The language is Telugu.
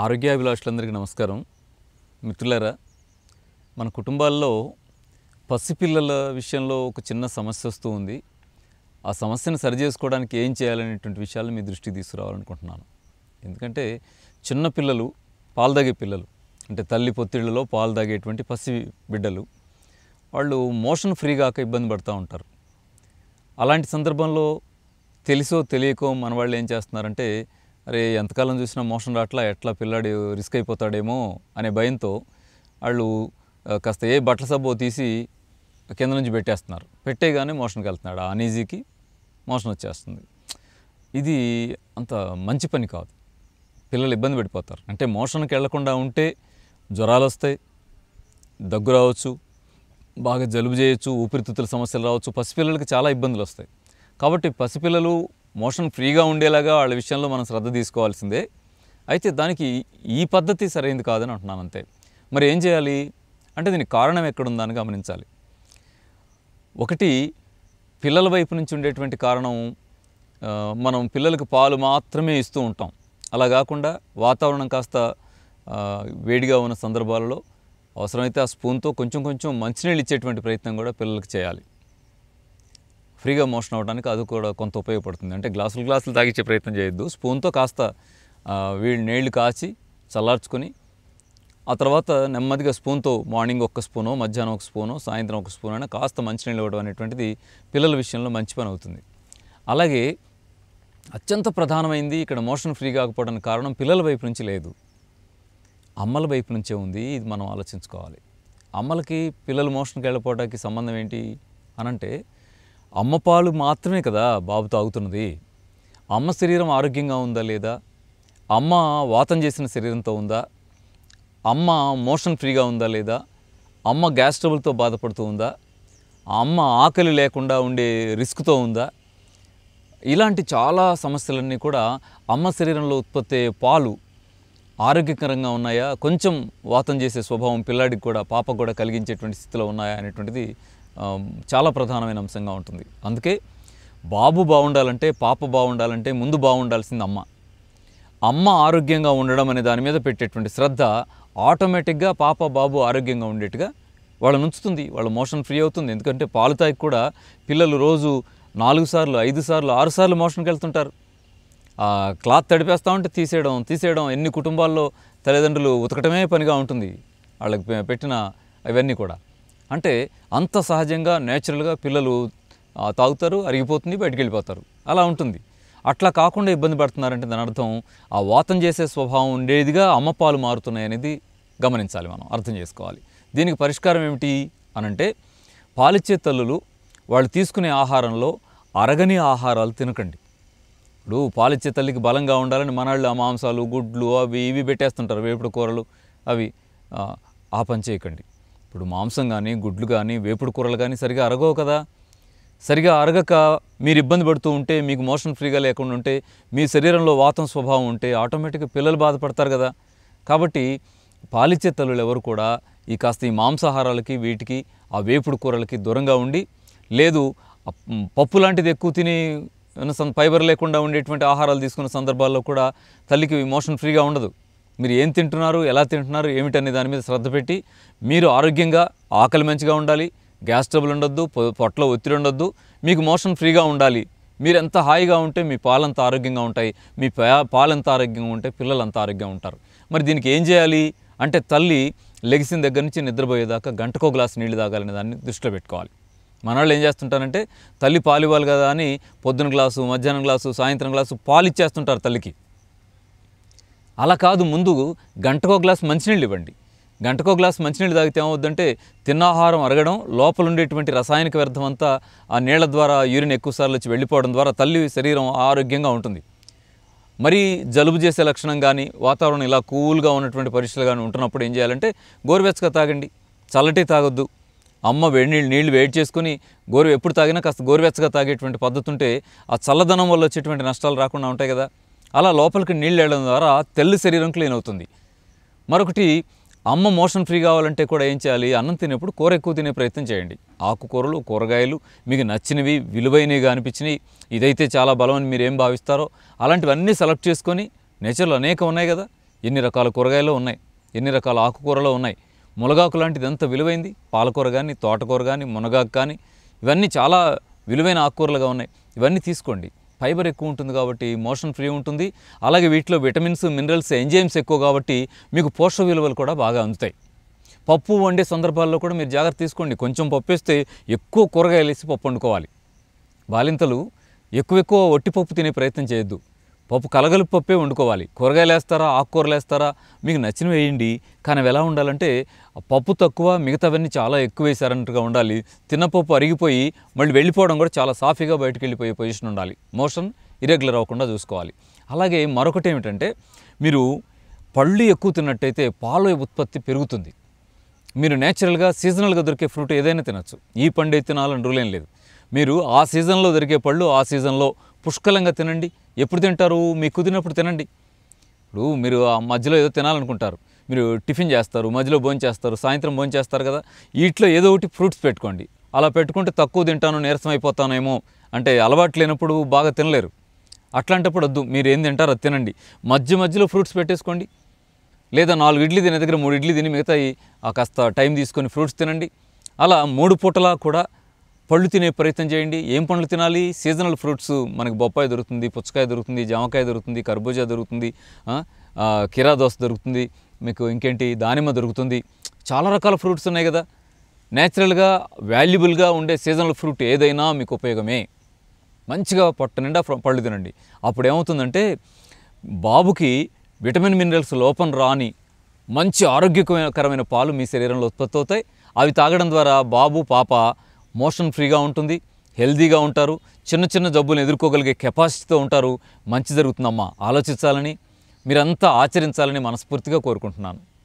అభిలాషులందరికీ నమస్కారం మిత్రులారా మన కుటుంబాల్లో పసిపిల్లల విషయంలో ఒక చిన్న సమస్య వస్తూ ఉంది ఆ సమస్యను సరి చేసుకోవడానికి ఏం చేయాలనేటువంటి విషయాలు మీ దృష్టికి తీసుకురావాలనుకుంటున్నాను ఎందుకంటే చిన్న పిల్లలు పాలు తాగే పిల్లలు అంటే తల్లి పొత్తిళ్ళలో పాలు తాగేటువంటి పసి బిడ్డలు వాళ్ళు మోషన్ ఫ్రీగాక ఇబ్బంది పడుతూ ఉంటారు అలాంటి సందర్భంలో తెలిసో తెలియకో మన వాళ్ళు ఏం చేస్తున్నారంటే అరే ఎంతకాలం చూసినా మోషన్ రాట్లా ఎట్లా పిల్లాడు రిస్క్ అయిపోతాడేమో అనే భయంతో వాళ్ళు కాస్త ఏ బట్టల సబ్బో తీసి కింద నుంచి పెట్టేస్తున్నారు పెట్టేగానే మోషన్కి వెళ్తున్నాడు ఆ అనీజీకి మోషన్ వచ్చేస్తుంది ఇది అంత మంచి పని కాదు పిల్లలు ఇబ్బంది పడిపోతారు అంటే మోషన్కి వెళ్లకుండా ఉంటే జ్వరాలు వస్తాయి దగ్గు రావచ్చు బాగా జలుబు చేయొచ్చు ఊపిరితిత్తుల సమస్యలు రావచ్చు పసిపిల్లలకి చాలా ఇబ్బందులు వస్తాయి కాబట్టి పసిపిల్లలు మోషన్ ఫ్రీగా ఉండేలాగా వాళ్ళ విషయంలో మనం శ్రద్ధ తీసుకోవాల్సిందే అయితే దానికి ఈ పద్ధతి సరైనది కాదని అంటున్నాను అంతే మరి ఏం చేయాలి అంటే దీనికి కారణం ఎక్కడుందని గమనించాలి ఒకటి పిల్లల వైపు నుంచి ఉండేటువంటి కారణం మనం పిల్లలకు పాలు మాత్రమే ఇస్తూ ఉంటాం అలా కాకుండా వాతావరణం కాస్త వేడిగా ఉన్న సందర్భాలలో అవసరమైతే ఆ స్పూన్తో కొంచెం కొంచెం మంచినీళ్ళు ఇచ్చేటువంటి ప్రయత్నం కూడా పిల్లలకు చేయాలి ఫ్రీగా మోషన్ అవడానికి అది కూడా కొంత ఉపయోగపడుతుంది అంటే గ్లాసులు గ్లాసులు తాగించే ప్రయత్నం చేయొద్దు స్పూన్తో కాస్త వీళ్ళు నీళ్లు కాచి చల్లార్చుకొని ఆ తర్వాత నెమ్మదిగా స్పూన్తో మార్నింగ్ ఒక స్పూను మధ్యాహ్నం ఒక స్పూను సాయంత్రం ఒక స్పూన్ అయినా కాస్త మంచినీళ్ళు ఇవ్వడం అనేటువంటిది పిల్లల విషయంలో మంచి పని అవుతుంది అలాగే అత్యంత ప్రధానమైంది ఇక్కడ మోషన్ ఫ్రీ కాకపోవడానికి కారణం పిల్లల వైపు నుంచి లేదు అమ్మల వైపు నుంచే ఉంది ఇది మనం ఆలోచించుకోవాలి అమ్మలకి పిల్లలు మోషన్కి వెళ్ళిపోవడానికి సంబంధం ఏంటి అనంటే అమ్మ పాలు మాత్రమే కదా బాబు తాగుతున్నది అమ్మ శరీరం ఆరోగ్యంగా ఉందా లేదా అమ్మ వాతం చేసిన శరీరంతో ఉందా అమ్మ మోషన్ ఫ్రీగా ఉందా లేదా అమ్మ గ్యాస్ ట్రబుల్తో బాధపడుతూ ఉందా అమ్మ ఆకలి లేకుండా ఉండే రిస్క్తో ఉందా ఇలాంటి చాలా సమస్యలన్నీ కూడా అమ్మ శరీరంలో ఉత్పత్తి పాలు ఆరోగ్యకరంగా ఉన్నాయా కొంచెం వాతం చేసే స్వభావం పిల్లాడికి కూడా పాపకు కూడా కలిగించేటువంటి స్థితిలో ఉన్నాయా అనేటువంటిది చాలా ప్రధానమైన అంశంగా ఉంటుంది అందుకే బాబు బాగుండాలంటే పాప బాగుండాలంటే ముందు బాగుండాల్సింది అమ్మ అమ్మ ఆరోగ్యంగా ఉండడం అనే దాని మీద పెట్టేటువంటి శ్రద్ధ ఆటోమేటిక్గా పాప బాబు ఆరోగ్యంగా ఉండేట్టుగా వాళ్ళని ఉంచుతుంది వాళ్ళ మోషన్ ఫ్రీ అవుతుంది ఎందుకంటే పాలు తాగి కూడా పిల్లలు రోజు నాలుగు సార్లు ఐదు సార్లు ఆరు సార్లు మోషన్కి వెళ్తుంటారు క్లాత్ తడిపేస్తూ ఉంటే తీసేయడం తీసేయడం ఎన్ని కుటుంబాల్లో తల్లిదండ్రులు ఉతకటమే పనిగా ఉంటుంది వాళ్ళకి పెట్టిన అవన్నీ కూడా అంటే అంత సహజంగా నేచురల్గా పిల్లలు తాగుతారు అరిగిపోతుంది బయటికి వెళ్ళిపోతారు అలా ఉంటుంది అట్లా కాకుండా ఇబ్బంది పడుతున్నారంటే దాని అర్థం ఆ వాతం చేసే స్వభావం ఉండేదిగా అమ్మపాలు మారుతున్నాయి అనేది గమనించాలి మనం అర్థం చేసుకోవాలి దీనికి పరిష్కారం ఏమిటి అనంటే పాలిచ్చే తల్లులు వాళ్ళు తీసుకునే ఆహారంలో అరగని ఆహారాలు తినకండి ఇప్పుడు పాలిచ్చే తల్లికి బలంగా ఉండాలని మనళ్ళు మాంసాలు గుడ్లు అవి ఇవి పెట్టేస్తుంటారు వేపుడు కూరలు అవి ఆపంచేయకండి చేయకండి ఇప్పుడు మాంసం కానీ గుడ్లు కానీ వేపుడు కూరలు కానీ సరిగా అరగవు కదా సరిగా అరగక మీరు ఇబ్బంది పడుతూ ఉంటే మీకు మోషన్ ఫ్రీగా లేకుండా ఉంటే మీ శరీరంలో వాతం స్వభావం ఉంటే ఆటోమేటిక్గా పిల్లలు బాధపడతారు కదా కాబట్టి పాలిచ్చే తల్లులు ఎవరు కూడా ఈ కాస్త ఈ మాంసాహారాలకి వీటికి ఆ వేపుడు కూరలకి దూరంగా ఉండి లేదు పప్పు లాంటిది ఎక్కువ తిని ఫైబర్ లేకుండా ఉండేటువంటి ఆహారాలు తీసుకున్న సందర్భాల్లో కూడా తల్లికి మోషన్ ఫ్రీగా ఉండదు మీరు ఏం తింటున్నారు ఎలా తింటున్నారు ఏమిటనే దాని మీద శ్రద్ధ పెట్టి మీరు ఆరోగ్యంగా ఆకలి మంచిగా ఉండాలి గ్యాస్ ట్రబుల్ ఉండొద్దు పొట్టలో ఒత్తిడి ఉండొద్దు మీకు మోషన్ ఫ్రీగా ఉండాలి మీరు ఎంత హాయిగా ఉంటే మీ పాలంత ఆరోగ్యంగా ఉంటాయి మీ పాలంతా ఆరోగ్యంగా ఉంటే పిల్లలు అంత ఆరోగ్యంగా ఉంటారు మరి దీనికి ఏం చేయాలి అంటే తల్లి లెగిసిన దగ్గర నుంచి నిద్రపోయేదాకా గంటకో గ్లాసు నీళ్లు తాగాలనే దాన్ని దృష్టిలో పెట్టుకోవాలి మనవాళ్ళు ఏం చేస్తుంటారంటే తల్లి పాలు ఇవ్వాలి కదా అని పొద్దున గ్లాసు మధ్యాహ్నం గ్లాసు సాయంత్రం గ్లాసు పాలు ఇచ్చేస్తుంటారు తల్లికి అలా కాదు ముందు గంటకో గ్లాస్ మంచినీళ్ళు ఇవ్వండి గంటకో గ్లాస్ మంచినీళ్ళు తాగితే ఏమవుద్దంటే తిన్నాహారం అరగడం లోపల ఉండేటువంటి రసాయనిక వ్యర్థం అంతా ఆ నీళ్ల ద్వారా యూరిన్ ఎక్కువసార్లు వచ్చి వెళ్ళిపోవడం ద్వారా తల్లి శరీరం ఆరోగ్యంగా ఉంటుంది మరి జలుబు చేసే లక్షణం కానీ వాతావరణం ఇలా కూల్గా ఉన్నటువంటి పరిస్థితులు కానీ ఉంటున్నప్పుడు ఏం చేయాలంటే గోరువెచ్చగా తాగండి చల్లటి తాగొద్దు అమ్మ వేడి నీళ్ళు నీళ్ళు వేడి చేసుకుని గోరు ఎప్పుడు తాగినా కాస్త గోరువెచ్చగా తాగేటువంటి పద్ధతి ఉంటే ఆ చల్లదనం వల్ల వచ్చేటువంటి నష్టాలు రాకుండా ఉంటాయి కదా అలా లోపలికి నీళ్ళు వెళ్ళడం ద్వారా తెల్ల శరీరం క్లీన్ అవుతుంది మరొకటి అమ్మ మోషన్ ఫ్రీ కావాలంటే కూడా ఏం చేయాలి అన్నం తినేప్పుడు కూర ఎక్కువ తినే ప్రయత్నం చేయండి ఆకుకూరలు కూరగాయలు మీకు నచ్చినవి విలువైనవిగా అనిపించినవి ఇదైతే చాలా బలం అని మీరు ఏం భావిస్తారో అలాంటివన్నీ సెలెక్ట్ చేసుకొని నేచర్లో అనేకం ఉన్నాయి కదా ఎన్ని రకాల కూరగాయలు ఉన్నాయి ఎన్ని రకాల ఆకుకూరలు ఉన్నాయి మునగాకు లాంటిది ఎంత విలువైంది పాలకూర కానీ తోటకూర కానీ మునగాకు కానీ ఇవన్నీ చాలా విలువైన ఆకుకూరలుగా ఉన్నాయి ఇవన్నీ తీసుకోండి ఫైబర్ ఎక్కువ ఉంటుంది కాబట్టి మోషన్ ఫ్రీ ఉంటుంది అలాగే వీటిలో విటమిన్స్ మినరల్స్ ఎంజైమ్స్ ఎక్కువ కాబట్టి మీకు పోషక విలువలు కూడా బాగా అందుతాయి పప్పు వండే సందర్భాల్లో కూడా మీరు జాగ్రత్త తీసుకోండి కొంచెం పప్పు వేస్తే ఎక్కువ కూరగాయలు వేసి పప్పు వండుకోవాలి బాలింతలు ఎక్కువ ఎక్కువ ఒట్టి పప్పు తినే ప్రయత్నం చేయొద్దు పప్పు కలగలుపు పప్పే వండుకోవాలి కూరగాయలు వేస్తారా ఆకుకూరలు వేస్తారా మీకు నచ్చినవి వేయండి కానీ అవి ఎలా ఉండాలంటే పప్పు తక్కువ మిగతావన్నీ చాలా ఎక్కువ వేసారన్నట్టుగా ఉండాలి తిన్నపప్పు అరిగిపోయి మళ్ళీ వెళ్ళిపోవడం కూడా చాలా సాఫీగా బయటకు వెళ్ళిపోయే పొజిషన్ ఉండాలి మోషన్ ఇరెగ్యులర్ అవ్వకుండా చూసుకోవాలి అలాగే మరొకటి ఏమిటంటే మీరు పళ్ళు ఎక్కువ తిన్నట్టయితే పాలు ఉత్పత్తి పెరుగుతుంది మీరు నేచురల్గా సీజనల్గా దొరికే ఫ్రూట్ ఏదైనా తినచ్చు ఈ పండు తినాలని రూలేం లేదు మీరు ఆ సీజన్లో దొరికే పళ్ళు ఆ సీజన్లో పుష్కలంగా తినండి ఎప్పుడు తింటారు మీ కుదిరినప్పుడు తినండి ఇప్పుడు మీరు ఆ మధ్యలో ఏదో తినాలనుకుంటారు మీరు టిఫిన్ చేస్తారు మధ్యలో భోంచేస్తారు సాయంత్రం భోంచేస్తారు కదా వీటిలో ఏదో ఒకటి ఫ్రూట్స్ పెట్టుకోండి అలా పెట్టుకుంటే తక్కువ తింటాను నీరసం అయిపోతానేమో అంటే అలవాటు లేనప్పుడు బాగా తినలేరు అట్లాంటప్పుడు వద్దు మీరు ఏం తింటారో తినండి మధ్య మధ్యలో ఫ్రూట్స్ పెట్టేసుకోండి లేదా నాలుగు ఇడ్లీ తినే దగ్గర మూడు ఇడ్లీ తిని మిగతా కాస్త టైం తీసుకొని ఫ్రూట్స్ తినండి అలా మూడు పూటలా కూడా పళ్ళు తినే ప్రయత్నం చేయండి ఏం పండ్లు తినాలి సీజనల్ ఫ్రూట్స్ మనకి బొప్పాయి దొరుకుతుంది పుచ్చకాయ దొరుకుతుంది జామకాయ దొరుకుతుంది కర్బూజా దొరుకుతుంది కిరా దోశ దొరుకుతుంది మీకు ఇంకేంటి దానిమ్మ దొరుకుతుంది చాలా రకాల ఫ్రూట్స్ ఉన్నాయి కదా న్యాచురల్గా వాల్యుబుల్గా ఉండే సీజనల్ ఫ్రూట్ ఏదైనా మీకు ఉపయోగమే మంచిగా పొట్ట నిండా పళ్ళు తినండి అప్పుడు ఏమవుతుందంటే బాబుకి విటమిన్ మినరల్స్ లోపం రాని మంచి ఆరోగ్యకరమైన పాలు మీ శరీరంలో ఉత్పత్తి అవుతాయి అవి తాగడం ద్వారా బాబు పాప మోషన్ ఫ్రీగా ఉంటుంది హెల్దీగా ఉంటారు చిన్న చిన్న జబ్బులను ఎదుర్కోగలిగే కెపాసిటీతో ఉంటారు మంచి జరుగుతుందమ్మా ఆలోచించాలని మీరంతా ఆచరించాలని మనస్ఫూర్తిగా కోరుకుంటున్నాను